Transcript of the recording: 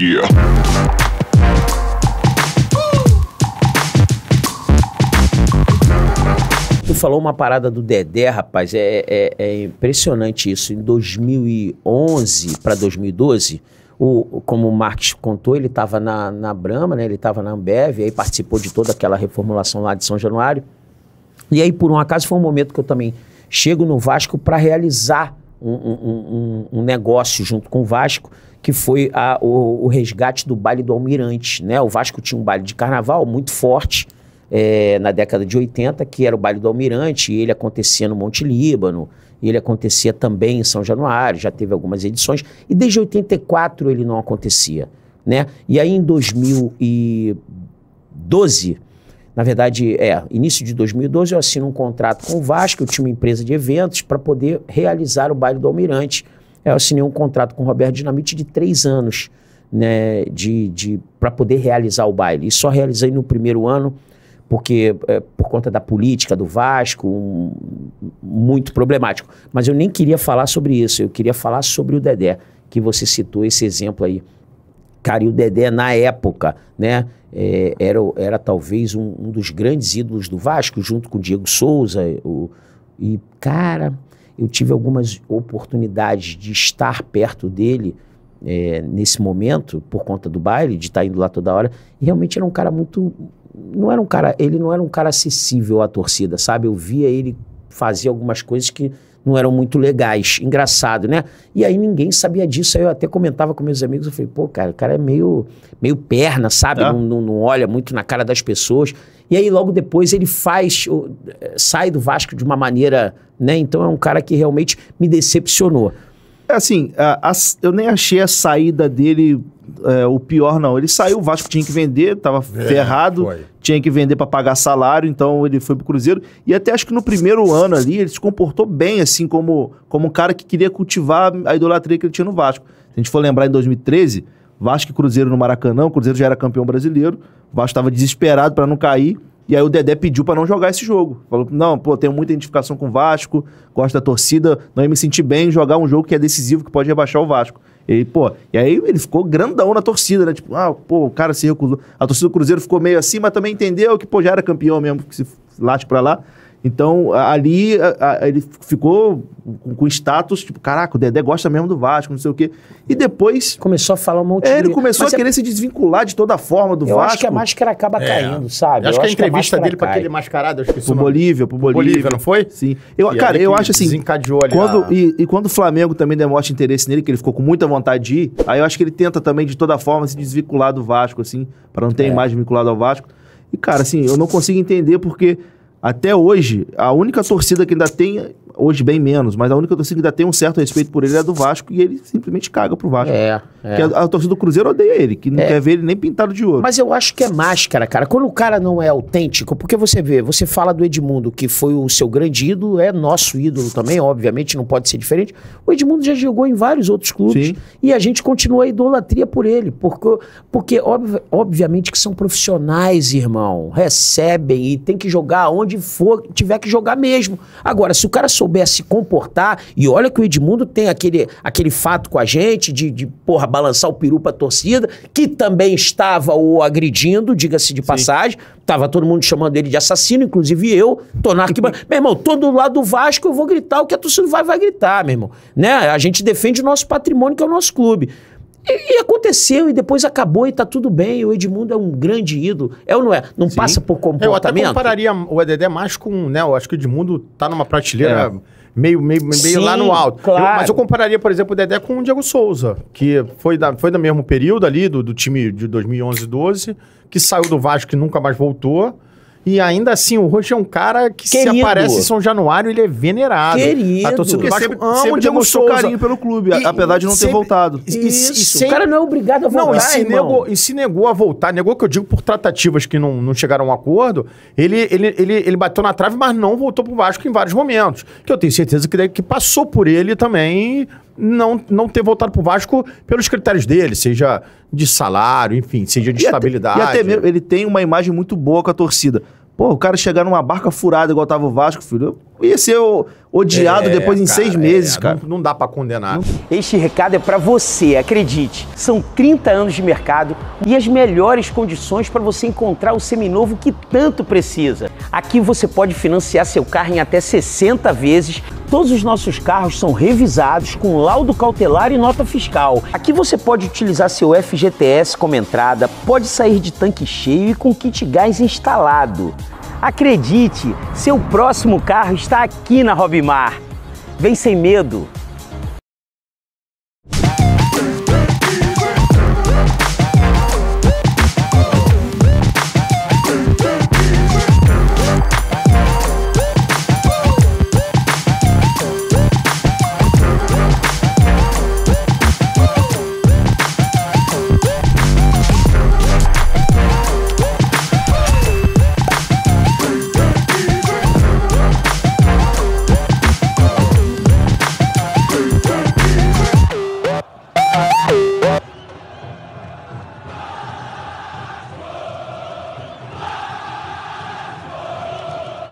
yeah. Tu falou uma parada do Dedé, rapaz, é, é, é impressionante isso. Em 2011 para 2012, o, como o Marques contou, ele estava na, na Brahma, né? ele estava na Ambev, aí participou de toda aquela reformulação lá de São Januário. E aí, por um acaso, foi um momento que eu também chego no Vasco para realizar um, um, um, negócio junto com o Vasco, que foi a, o, o, resgate do baile do Almirante. Né? O Vasco tinha um baile de carnaval muito forte é, na década de 80, que era o baile do Almirante, e ele acontecia no Monte Líbano, ele acontecia também em São Januário, já teve algumas edições, e desde 84 ele não acontecia. Né? E aí em 2012 na verdade, é, início de 2012, eu assino um contrato com o Vasco, eu tinha uma empresa de eventos, para poder realizar o baile do Almirante. Eu assinei um contrato com o Roberto Dinamite de três anos, né, de, de, para poder realizar o baile. E só realizei no primeiro ano, porque é, por conta da política do Vasco, um, muito problemático. Mas eu nem queria falar sobre isso, eu queria falar sobre o Dedé, que você citou esse exemplo aí. Cara, e o Dedé, na época, né? é, era, era talvez um, um, dos grandes ídolos do Vasco, junto com o Diego Souza. O, e, cara, eu tive algumas oportunidades de estar perto dele é, nesse momento, por conta do baile, de estar indo lá toda hora. E realmente era um cara muito. Não era um cara, ele não era um cara acessível à torcida, sabe? Eu via ele fazer algumas coisas que não eram muito legais. Engraçado, né? E aí ninguém sabia disso. Aí eu até comentava com meus amigos, eu falei, pô, cara, o cara é meio, meio perna, sabe? É. Não, não, não, olha muito na cara das pessoas. E aí logo depois ele faz, eh, sai do Vasco de uma maneira, né? Então é um cara que realmente me decepcionou. É assim, a, a, eu nem achei a saída dele é, o pior, não. Ele saiu, o Vasco tinha que vender, estava é, ferrado, foi. tinha que vender para pagar salário, então ele foi pro Cruzeiro. E até acho que no primeiro ano ali, ele se comportou bem, assim, como, como um cara que queria cultivar a idolatria que ele tinha no Vasco. Se a gente for lembrar em 2013, Vasco e Cruzeiro no Maracanã, o Cruzeiro já era campeão brasileiro, o Vasco estava desesperado para não cair. E aí o Dedé pediu para não jogar esse jogo. Falou: "Não, pô, tenho muita identificação com o Vasco, gosto da torcida, não ia me sentir bem em jogar um jogo que é decisivo, que pode rebaixar o Vasco". E, pô, e aí ele ficou grandão na torcida, né? Tipo, ah, pô, o cara se recusou. A torcida do Cruzeiro ficou meio assim, mas também entendeu que, pô, já era campeão mesmo, que se late pra lá. Então, ali a, a, ele ficou com, com status, tipo, caraca, o Dedé gosta mesmo do Vasco, não sei o quê. E depois. Começou a falar um monte é, Ele começou Mas a é... querer se desvincular de toda forma do eu Vasco. Eu acho que a máscara acaba é. caindo, sabe? Eu acho, que a entrevista que a dele para aquele mascarado, eu esqueci. Pro Bolívia, pro Bolívia. Bolívia, não foi? Sim. Eu, e cara, eu acho assim. Desencadeou ali. Quando, a... e, e, quando o Flamengo também demonstra interesse nele, que ele ficou com muita vontade de ir, aí eu acho que ele tenta também, de toda forma, se desvincular do Vasco, assim, para não ter é. imagem vinculada ao Vasco. E, cara, assim, eu não consigo entender porque até hoje, a única torcida que ainda tem hoje bem menos, mas a única torcida que ainda tem um certo respeito por ele é do Vasco e ele simplesmente caga pro Vasco. É. é. Que a, a, torcida do Cruzeiro odeia ele, que não é. quer ver ele nem pintado de ouro. Mas eu acho que é máscara, cara. Quando o cara não é autêntico, porque você vê, você fala do Edmundo, que foi o seu grande ídolo, é nosso ídolo também, obviamente, não pode ser diferente. O Edmundo já jogou em vários outros clubes Sim. e a gente continua a idolatria por ele, porque, porque ob, obviamente que são profissionais, irmão. Recebem e tem que jogar onde for, tiver que jogar mesmo. Agora, se o cara sou souber se comportar, e olha que o Edmundo tem aquele, aquele fato com a gente de, de porra, balançar o peru pra torcida, que também estava o agredindo, diga-se de Sim. passagem. Tava todo mundo chamando ele de assassino, inclusive eu, tô na arquibancada. meu irmão, todo lado do Vasco eu vou gritar o que a torcida vai, vai gritar, meu irmão. Né? A gente defende o nosso patrimônio, que é o nosso clube. E, e, aconteceu, e depois acabou, e tá tudo bem. O Edmundo é um grande ídolo. É ou não é? Não Sim. passa por comportamento? Eu até compararia o Ededé mais com, né? Eu acho que o Edmundo tá numa prateleira... É. Meio, meio, meio Sim, lá no alto. Claro. Eu, mas eu compararia, por exemplo, o Dedé com o Diego Souza, que foi, da, foi do mesmo período ali, do, do time de 2011 12 que saiu do Vasco e nunca mais voltou e ainda assim, o Roxo é um cara que Querido. se aparece em São Januário, ele é venerado. Querido. A torcida do Vasco sempre, ama sempre o Souza. carinho pelo clube, e, apesar de não sempre, ter voltado. E, e, sempre, o cara não é obrigado a voltar, Não, e se, irmão. negou, e se negou a voltar, negou que eu digo por tratativas que não, não chegaram a um acordo, ele, ele, ele, ele bateu na trave, mas não voltou pro Vasco em vários momentos. Que eu tenho certeza que, que passou por ele também não, não ter voltado pro Vasco pelos critérios dele, seja de salário, enfim, seja de e estabilidade. Até, e até mesmo, ele tem uma imagem muito boa com a torcida. Pô, o cara chegar numa barca furada igual tava o Vasco, filho, ia ser o, odiado é, depois em cara, seis é, meses, é, cara. Não, não dá para condenar. Este recado é para você, acredite. São 30 anos de mercado e as melhores condições para você encontrar o seminovo que tanto precisa. Aqui você pode financiar seu carro em até 60 vezes. Todos os nossos carros são revisados com laudo cautelar e nota fiscal. Aqui você pode utilizar seu FGTS como entrada, pode sair de tanque cheio e com kit gás instalado. Acredite, seu próximo carro está aqui na Robimar. Vem sem medo.